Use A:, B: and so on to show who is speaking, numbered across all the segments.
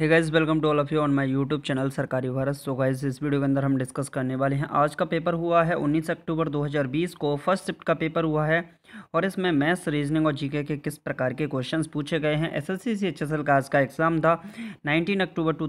A: hey guys welcome to all of you on my YouTube channel Sarkari Bharat so guys इस video के अंदर हम discuss करने वाले हैं आज का पेपर हुआ है 19 अक्टूबर 2020 को फर्स्ट शिफ्ट का पेपर हुआ है और इसमें मैथ्स रीजनिंग और जीके के किस प्रकार के क्वेश्चंस पूछे गए हैं एसएससी सीएचएसएल का आज का एग्जाम था nineteen October two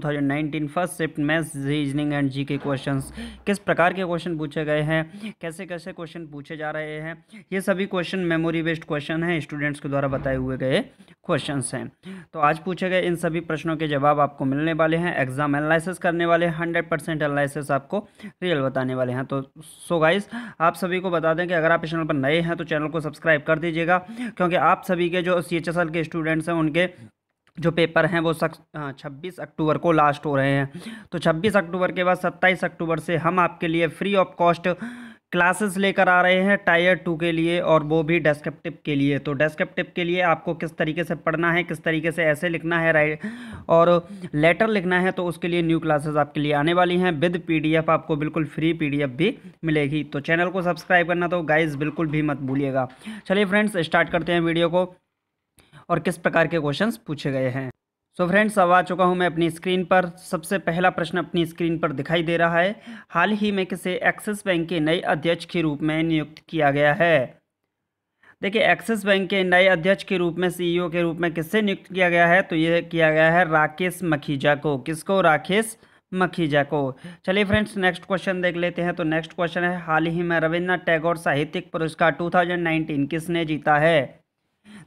A: first shift maths reasoning and G K किस प्रकार के क्वेश्चन पूछे गए हैं कैसे कैसे क्वेश्चन पूछे जा रहे हैं ये सभी क्वेश्चन मेमोरी बेस्ड क्वेश्चन हैं स्टूडेंट्स के द्वारा बताए हुए गए क्वेश्चन हैं तो आज पूछे गए इन सभी प्रश्नों के जवाब जवाब आपको मिलने वाले हैं एग्जाम एनालिसिस करने वाले हंड्रेड परसेंट एनालिसिस आपको रियल बताने वाले हैं तो सो गाइस आप सभी को बता दें कि अगर आप इस चैनल पर नए हैं तो चैनल को सब्सक्राइब कर दीजिएगा क्योंकि आप सभी के जो सी के स्टूडेंट्स हैं उनके जो पेपर हैं वो सक छब्बीस अक्टूबर को लास्ट हो रहे हैं तो छब्बीस अक्टूबर के बाद सत्ताईस अक्टूबर से हम आपके लिए फ्री ऑफ कॉस्ट क्लासेस लेकर आ रहे हैं टायर टू के लिए और वो भी डेस्क्रिप्टिव के लिए तो डेस्क्रिप्टिव के लिए आपको किस तरीके से पढ़ना है किस तरीके से ऐसे लिखना है राइट और लेटर लिखना है तो उसके लिए न्यू क्लासेस आपके लिए आने वाली हैं विद पीडीएफ आपको बिल्कुल फ्री पीडीएफ भी मिलेगी तो चैनल को सब्सक्राइब करना तो गाइज बिल्कुल भी मत भूलिएगा चलिए फ्रेंड्स स्टार्ट करते हैं वीडियो को और किस प्रकार के क्वेश्चन पूछे गए हैं सो फ्रेंड्स अब आ चुका हूं मैं अपनी स्क्रीन पर सबसे पहला प्रश्न अपनी स्क्रीन पर दिखाई दे रहा है हाल ही में किसे एक्सिस बैंक के नए अध्यक्ष के रूप में नियुक्त किया गया है देखिए एक्सिस बैंक के नए अध्यक्ष के रूप में सीईओ e के रूप में किससे नियुक्त किया गया है तो ये किया गया है राकेश मखीजा को किसको राकेश मखीजा को चलिए फ्रेंड्स नेक्स्ट क्वेश्चन देख लेते हैं तो नेक्स्ट क्वेश्चन है हाल ही में रविन्द्रनाथ टैगोर साहित्यिक पुरस्कार टू किसने जीता है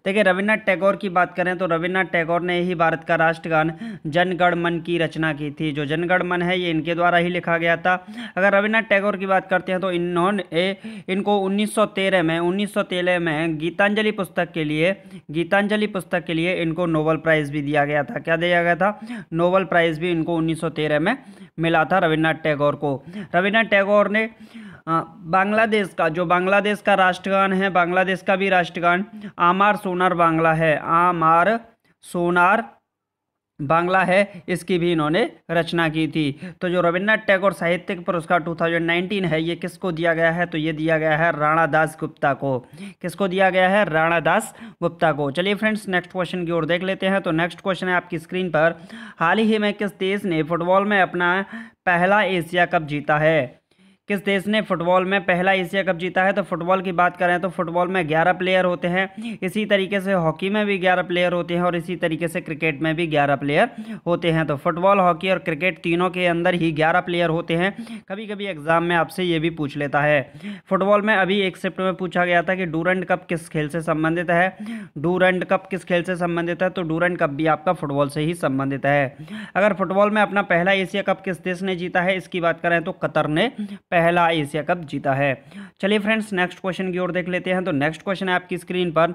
A: देखिए रविन्द्रनाथ टैगोर की बात करें तो रविन्द्रनाथ टैगोर ने ही भारत का राष्ट्रगान जनगण मन की रचना की थी जो जनगण मन है ये इनके द्वारा ही लिखा गया था अगर रविन्द्रनाथ टैगोर की बात करते हैं तो इन्होंने इनको 1913 में 1913 में गीतांजलि पुस्तक के लिए गीतांजलि पुस्तक के लिए इनको नोबल प्राइज़ भी दिया गया था क्या दिया गया था नोबल प्राइज़ भी इनको उन्नीस में मिला था रविन्द्रनाथ टैगोर को रविन्द्रनाथ टैगोर ने हाँ, बांग्लादेश का जो बांग्लादेश का राष्ट्रगान है बांग्लादेश का भी राष्ट्रगान आमार सोनार बांग्ला है आमार सोनार बांग्ला है इसकी भी इन्होंने रचना की थी तो जो रविन्द्रनाथ टैगोर साहित्यिक पुरस्कार 2019 है ये किसको दिया गया है तो ये दिया गया है राणा दास गुप्ता को किसको दिया गया है राणा दास गुप्ता को चलिए फ्रेंड्स नेक्स्ट क्वेश्चन की ओर देख लेते हैं तो नेक्स्ट क्वेश्चन है आपकी स्क्रीन पर हाल ही में किस देश ने फुटबॉल में अपना पहला एशिया कप जीता है किस देश ने फुटबॉल में पहला एशिया कप जीता है तो फुटबॉल की बात करें तो फुटबॉल में ग्यारह प्लेयर होते हैं इसी तरीके से हॉकी में भी ग्यारह प्लेयर होते हैं और इसी तरीके से क्रिकेट में भी ग्यारह प्लेयर होते हैं तो फुटबॉल हॉकी और क्रिकेट तीनों के अंदर ही ग्यारह प्लेयर होते हैं कभी कभी एग्जाम में आपसे ये भी पूछ लेता है फुटबॉल में अभी एक शिफ्ट में पूछा गया था कि डूरेंट कप किस खेल से संबंधित है डूरेंट कप किस खेल से संबंधित है तो डूरेंट कप भी आपका फुटबॉल से ही संबंधित है अगर फुटबॉल में अपना पहला एशिया कप किस देश ने जीता है इसकी बात करें तो कतर ने पहला पहला एशिया कप जीता है चलिए फ्रेंड्स नेक्स्ट क्वेश्चन की ओर देख लेते हैं तो नेक्स्ट क्वेश्चन है आपकी स्क्रीन पर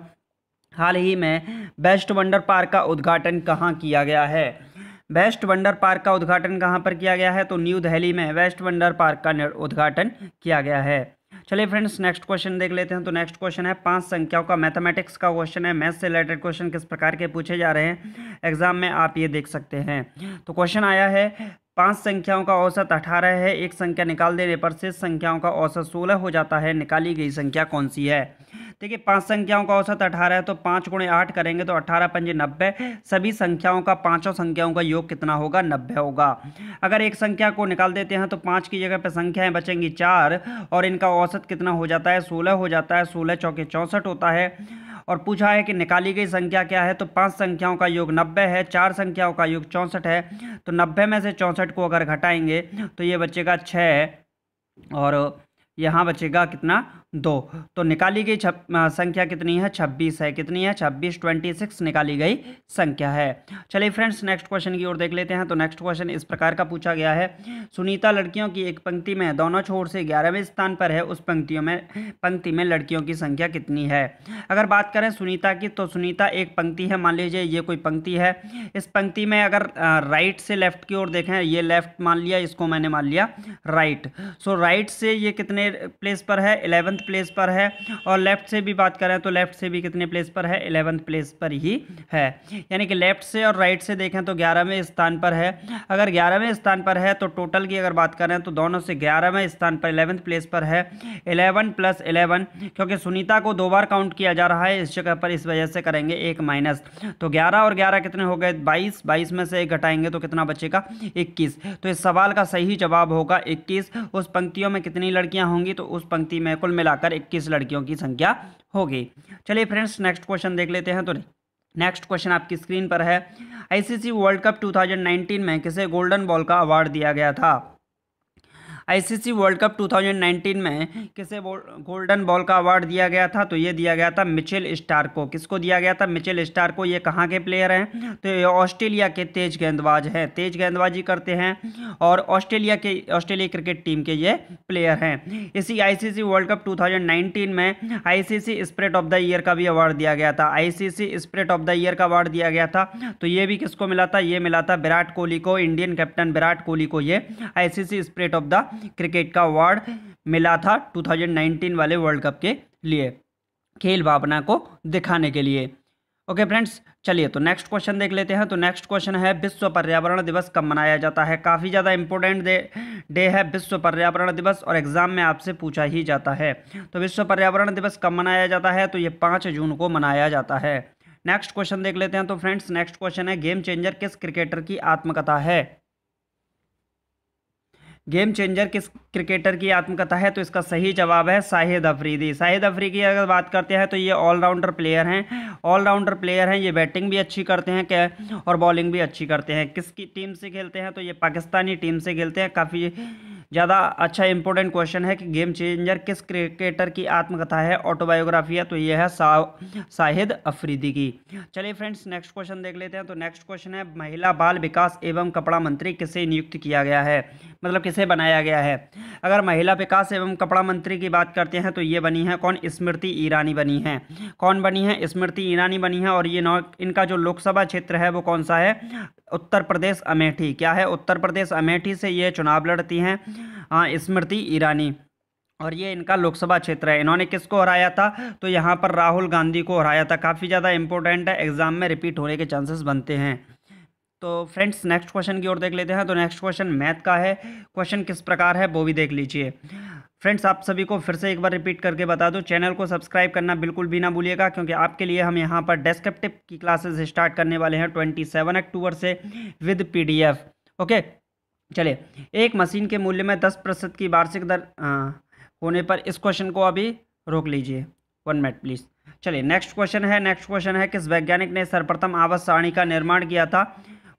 A: हाल ही में बेस्ट वंडर पार्क का उद्घाटन कहाँ किया गया है बेस्ट वंडर पार्क का उद्घाटन कहाँ पर किया गया है तो न्यू दिल्ली में वेस्ट वंडर पार्क का उद्घाटन किया गया है चलिए फ्रेंड्स नेक्स्ट क्वेश्चन देख लेते हैं तो नेक्स्ट क्वेश्चन है पांच संख्याओं का मैथमेटिक्स का क्वेश्चन है मैथ से रिलेटेड क्वेश्चन किस प्रकार के पूछे जा रहे हैं एग्जाम में आप ये देख सकते हैं तो क्वेश्चन आया है पांच संख्याओं का औसत अठारह है एक संख्या निकाल देने पर शेष संख्याओं का औसत सोलह हो जाता है निकाली गई संख्या कौन सी है देखिए पांच संख्याओं का औसत अठारह है तो पाँच गुणे आठ करेंगे तो अठारह पंजे नब्बे सभी संख्याओं का पाँचों संख्याओं का योग कितना होगा नब्बे होगा अगर एक संख्या को निकाल देते हैं तो पाँच की जगह पर संख्याएँ बचेंगी चार और इनका औसत कितना हो जाता है सोलह हो जाता है सोलह चौके चौंसठ होता है और पूछा है कि निकाली गई संख्या क्या है तो पाँच संख्याओं का योग नब्बे है चार संख्याओं का योग चौंसठ है तो नब्बे में से चौंसठ को अगर घटाएंगे तो ये बचेगा छः और यहाँ बचेगा कितना दो तो निकाली गई संख्या कितनी है छब्बीस है कितनी है छब्बीस ट्वेंटी सिक्स निकाली गई संख्या है चलिए फ्रेंड्स नेक्स्ट क्वेश्चन की ओर देख लेते हैं तो नेक्स्ट क्वेश्चन इस प्रकार का पूछा गया है सुनीता लड़कियों की एक पंक्ति में दोनों छोर से ग्यारहवें स्थान पर है उस पंक्तियों में पंक्ति में लड़कियों की संख्या कितनी है अगर बात करें सुनीता की तो सुनीता एक पंक्ति है मान लीजिए ये कोई पंक्ति है इस पंक्ति में अगर राइट से लेफ्ट की ओर देखें ये लेफ्ट मान लिया इसको मैंने मान लिया राइट सो राइट से ये कितने प्लेस पर है एलेवंथ प्लेस पर है और लेफ्ट से भी बात करें तो लेफ्ट से भी कितने प्लेस पर है एलेवंथ प्लेस पर ही है यानी कि लेफ्ट से और राइट से देखें तो ग्यारहवें स्थान पर है अगर ग्यारहवें स्थान पर है तो टोटल की अगर बात करें तो दोनों से ग्यारहवें स्थान पर एलेवंथ प्लेस पर है एलेवन प्लस एलेवन क्योंकि सुनीता को दो बार काउंट किया जा रहा है इस जगह पर इस वजह से करेंगे एक माइनस तो ग्यारह और ग्यारह कितने हो गए बाईस बाईस में से एक घटाएंगे तो कितना बचेगा इक्कीस तो इस सवाल का सही जवाब होगा इक्कीस उस पंक्तियों में कितनी लड़कियां होंगी तो उस पंक्ति में कुल मिलाकर इक्कीस लड़कियों की संख्या होगी चलिए फ्रेंड्स नेक्स्ट क्वेश्चन देख लेते हैं तो नेक्स्ट क्वेश्चन आपकी स्क्रीन पर है आईसीसी वर्ल्ड कप 2019 में किसे गोल्डन बॉल का अवार्ड दिया गया था आईसीसी वर्ल्ड कप 2019 में किसे गोल्डन बॉल का अवार्ड दिया गया था तो ये दिया गया था मिचेल स्टार को किसको दिया गया था मिचेल स्टार को ये कहाँ के प्लेयर हैं तो ये ऑस्ट्रेलिया के तेज गेंदबाज हैं तेज गेंदबाजी करते हैं और ऑस्ट्रेलिया के ऑस्ट्रेलिया क्रिकेट टीम के ये प्लेयर हैं इसी आई वर्ल्ड कप टू में I spirit of the year का भी अवार्ड दिया गया था C spirit of the year का अवार्ड दिया गया था तो ये भी किसको मिला था ये मिला था विराट कोहली को इंडियन कैप्टन विराट कोहली को ये ICC spirit of the cricket का अवार्ड मिला था 2019 वाले वर्ल्ड कप के लिए खेल भावना को दिखाने के लिए ओके फ्रेंड्स चलिए तो नेक्स्ट क्वेश्चन देख लेते हैं तो नेक्स्ट क्वेश्चन है विश्व पर्यावरण दिवस कब मनाया जाता है काफ़ी ज़्यादा इंपॉर्टेंट डे डे है विश्व पर्यावरण दिवस और एग्जाम में आपसे पूछा ही जाता है तो विश्व पर्यावरण दिवस कब मनाया जाता है तो ये पाँच जून को मनाया जाता है नेक्स्ट क्वेश्चन देख लेते हैं तो फ्रेंड्स नेक्स्ट क्वेश्चन है गेम चेंजर किस क्रिकेटर की आत्मकथा है गेम चेंजर किस क्रिकेटर की आत्मकथा है तो इसका सही जवाब है साहिद अफरीदी साहिद अफरीदी की अगर बात करते हैं तो ये ऑलराउंडर प्लेयर हैं ऑलराउंडर प्लेयर हैं ये बैटिंग भी अच्छी करते हैं क्या और बॉलिंग भी अच्छी करते हैं किसकी टीम से खेलते हैं तो ये पाकिस्तानी टीम से खेलते हैं काफ़ी ज़्यादा अच्छा इंपॉर्टेंट क्वेश्चन है कि गेम चेंजर किस क्रिकेटर की आत्मकथा है ऑटोबायोग्राफी है तो ये है साहिद अफरीदी की चलिए फ्रेंड्स नेक्स्ट क्वेश्चन देख लेते हैं तो नेक्स्ट क्वेश्चन है महिला बाल विकास एवं कपड़ा मंत्री किसे नियुक्त किया गया है मतलब किसे बनाया गया है अगर महिला विकास एवं कपड़ा मंत्री की बात करते हैं तो ये बनी है कौन स्मृति ईरानी बनी है कौन बनी है स्मृति ईरानी बनी है और ये नौ इनका जो लोकसभा क्षेत्र है वो कौन सा है उत्तर प्रदेश अमेठी क्या है उत्तर प्रदेश अमेठी से ये चुनाव लड़ती हैं हाँ स्मृति ईरानी और ये इनका लोकसभा क्षेत्र है इन्होंने किसको हराया था तो यहाँ पर राहुल गांधी को हराया था काफ़ी ज़्यादा इंपॉर्टेंट है एग्ज़ाम में रिपीट होने के चांसेस बनते हैं तो फ्रेंड्स नेक्स्ट क्वेश्चन की ओर देख लेते हैं तो नेक्स्ट क्वेश्चन मैथ का है क्वेश्चन किस प्रकार है वो भी देख लीजिए फ्रेंड्स आप सभी को फिर से एक बार रिपीट करके बता दो चैनल को सब्सक्राइब करना बिल्कुल भी ना भूलिएगा क्योंकि आपके लिए हम यहाँ पर डेस्क्रिप्टिव की क्लासेस स्टार्ट करने वाले हैं ट्वेंटी सेवन अक्टूबर से विद पीडीएफ ओके चलिए एक मशीन के मूल्य में दस प्रतिशत की वार्षिक दर आ, होने पर इस क्वेश्चन को अभी रोक लीजिए वन मिनट प्लीज़ चलिए नेक्स्ट क्वेश्चन है नेक्स्ट क्वेश्चन है किस वैज्ञानिक ने सर्वप्रथम आवास सारणी का निर्माण किया था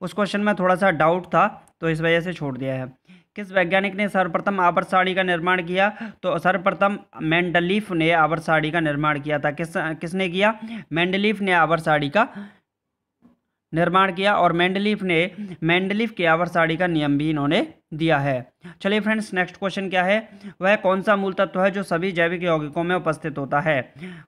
A: उस क्वेश्चन में थोड़ा सा डाउट था तो इस वजह से छोड़ दिया है किस वैज्ञानिक ने सर्वप्रथम आवर साड़ी का निर्माण किया तो सर्वप्रथम मैंडलीफ ने आवर साड़ी का निर्माण किया था किस किसने किया मैंडलीफ ने आवर साड़ी का निर्माण किया और मैंडलिफ ने मैंडलिफ की साड़ी का नियम भी इन्होंने दिया है चलिए फ्रेंड्स नेक्स्ट क्वेश्चन क्या है वह कौन सा मूल तत्व है जो सभी जैविक यौगिकों में उपस्थित होता है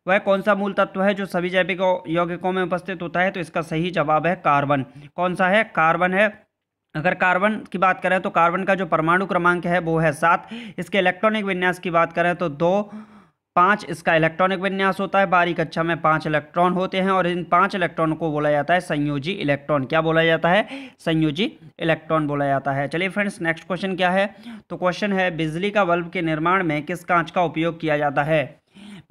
A: वह कौन सा मूल तत्व है जो सभी जैविक यौगिकों में उपस्थित होता है तो इसका सही जवाब है कार्बन कौन सा है कार्बन है अगर कार्बन की बात करें तो कार्बन का जो परमाणु क्रमांक है वो है सात इसके इलेक्ट्रॉनिक विन्यास की बात करें तो दो पांच इसका इलेक्ट्रॉनिक विन्यास होता है बारी कक्षा में पांच इलेक्ट्रॉन होते हैं और इन पांच इलेक्ट्रॉन को बोला जाता है संयोजी इलेक्ट्रॉन क्या बोला जाता है संयोजी इलेक्ट्रॉन बोला जाता है चलिए फ्रेंड्स नेक्स्ट क्वेश्चन क्या है तो क्वेश्चन है बिजली का बल्ब के निर्माण में किस कांच का उपयोग किया जाता है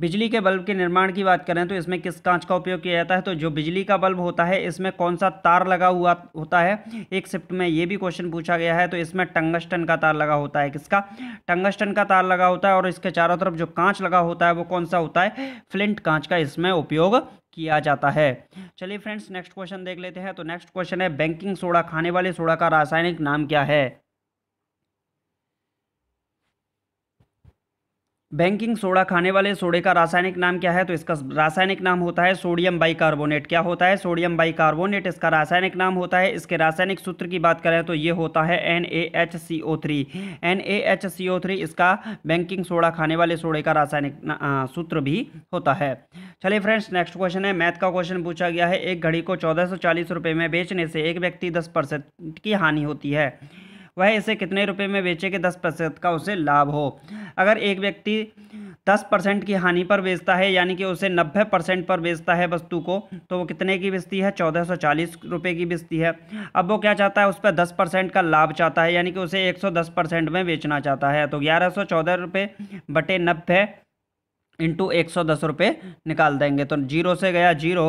A: बिजली के बल्ब के निर्माण की बात करें तो इसमें किस कांच का उपयोग किया जाता है तो जो बिजली का बल्ब होता है इसमें कौन सा तार लगा हुआ होता है एक शिफ्ट में ये भी क्वेश्चन पूछा गया है तो इसमें टंगस्टन का तार लगा होता है किसका टंगस्टन का तार लगा होता है और इसके चारों तरफ जो कांच लगा होता है वो कौन सा होता है फ्लिंट कांच का इसमें उपयोग किया जाता है चलिए फ्रेंड्स नेक्स्ट क्वेश्चन देख लेते हैं तो नेक्स्ट क्वेश्चन है बैंकिंग सोडा खाने वाले सोडा का रासायनिक नाम क्या है बैंकिंग सोडा खाने वाले सोडे का रासायनिक नाम क्या है तो इसका रासायनिक नाम होता है सोडियम बाइकार्बोनेट क्या होता है सोडियम बाइकार्बोनेट इसका रासायनिक नाम होता है इसके रासायनिक सूत्र की बात करें तो ये होता है N A H C O three N A H C O three इसका बैंकिंग सोडा खाने वाले सोडे का रासायनिक सूत्र भी होता है चलिए फ्रेंड्स नेक्स्ट क्वेश्चन है मैथ का क्वेश्चन पूछा गया है एक घड़ी को चौदह सौ चालीस रुपये में बेचने से एक व्यक्ति दस परसेंट की हानि होती है वह इसे कितने रुपए में बेचे कि दस प्रतिशत का उसे लाभ हो अगर एक व्यक्ति दस परसेंट की हानि पर बेचता है यानी कि उसे नब्बे परसेंट पर बेचता है वस्तु को तो वो कितने की बेचती है चौदह सौ चालीस रुपये की बेचती है अब वो क्या चाहता है उस पर दस परसेंट का लाभ चाहता है यानी कि उसे एक सौ दस परसेंट में बेचना चाहता है तो ग्यारह सौ चौदह रुपये बटे नब्बे इंटू एक सौ दस रुपये निकाल देंगे तो जीरो से गया जीरो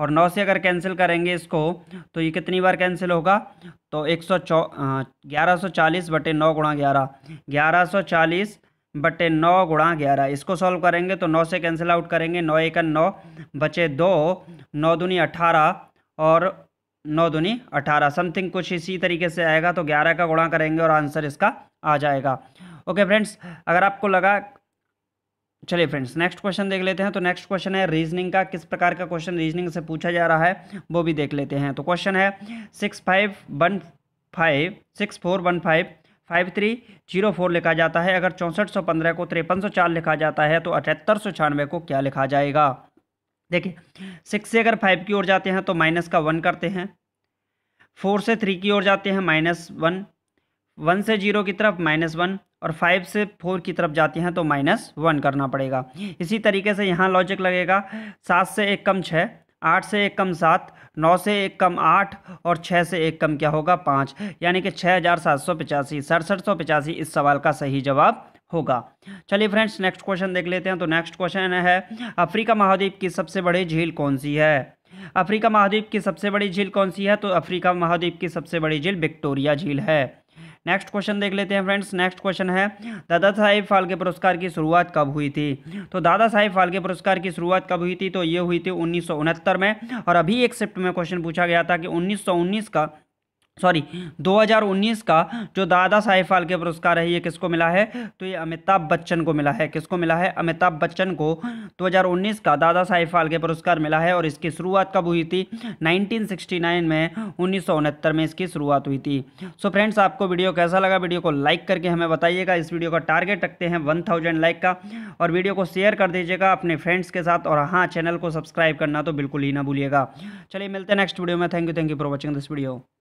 A: और नौ से अगर कैंसिल करेंगे इसको तो ये कितनी बार कैंसिल होगा तो एक सौ चौ ग्यारह सौ चालीस बटे नौ गुणा ग्यारह ग्यारह सौ चालीस बटे नौ गुणा ग्यारह इसको सॉल्व करेंगे तो नौ से कैंसिल आउट करेंगे नौ एक नौ बचे दो नौ दूनी अठारह और नौ दूनी अठारह समथिंग कुछ इसी तरीके से आएगा तो ग्यारह का गुणा करेंगे और आंसर इसका आ जाएगा ओके फ्रेंड्स अगर आपको लगा चलिए फ्रेंड्स नेक्स्ट क्वेश्चन देख लेते हैं तो नेक्स्ट क्वेश्चन है रीजनिंग का किस प्रकार का क्वेश्चन रीजनिंग से पूछा जा रहा है वो भी देख लेते हैं तो क्वेश्चन है six five one five six four one five five three zero four लिखा जाता है अगर चौंसठ सौ पंद्रह को तिरपन सौ चार लिखा जाता है तो अठहत्तर सौ छियानवे को क्या लिखा जाएगा देखिए सिक्स से अगर फाइव की ओर जाते हैं तो माइनस का वन करते हैं फोर से थ्री की ओर जाते हैं माइनस वन वन से जीरो की तरफ माइनस वन और फाइव से फोर की तरफ जाती हैं तो माइनस वन करना पड़ेगा इसी तरीके से यहाँ लॉजिक लगेगा सात से एक कम छः आठ से एक कम सात नौ से एक कम आठ और छः से एक कम क्या होगा पाँच यानी कि छः हज़ार सात सौ पचासी सड़सठ सौ पचासी इस सवाल का सही जवाब होगा चलिए फ्रेंड्स नेक्स्ट क्वेश्चन देख लेते हैं तो नेक्स्ट क्वेश्चन है अफ्रीका महाद्वीप की सबसे बड़ी झील कौन सी है अफ्रीका महाद्वीप की सबसे बड़ी झील कौन सी है तो अफ्रीका महाद्वीप की सबसे बड़ी झील विक्टोरिया झील है नेक्स्ट क्वेश्चन देख लेते हैं फ्रेंड्स नेक्स्ट क्वेश्चन है दादा साहेब फाल्के पुरस्कार की शुरुआत कब हुई थी तो दादा साहेब फाल्के पुरस्कार की शुरुआत कब हुई थी तो ये हुई थी उन्नीस में और अभी एक शिफ्ट में क्वेश्चन पूछा गया था कि उन्नीस का सॉरी 2019 का जो दादा साहेब फाल्के पुरस्कार है ये किसको मिला है तो ये अमिताभ बच्चन को मिला है किसको मिला है अमिताभ बच्चन को 2019 का दादा साहेब फाल्के पुरस्कार मिला है और इसकी शुरुआत कब हुई थी 1969 में उन्नीस में इसकी शुरुआत हुई थी सो so फ्रेंड्स आपको वीडियो कैसा लगा वीडियो को लाइक करके हमें बताइएगा इस वीडियो का टारगेट रखते हैं वन लाइक का और वीडियो को शेयर कर दीजिएगा अपने फ्रेंड्स के साथ और हाँ चैनल को सब्सक्राइब करना तो बिल्कुल ही ना भूलिएगा चलिए मिलते हैं नेक्स्ट वीडियो में thank you thank you for watching this video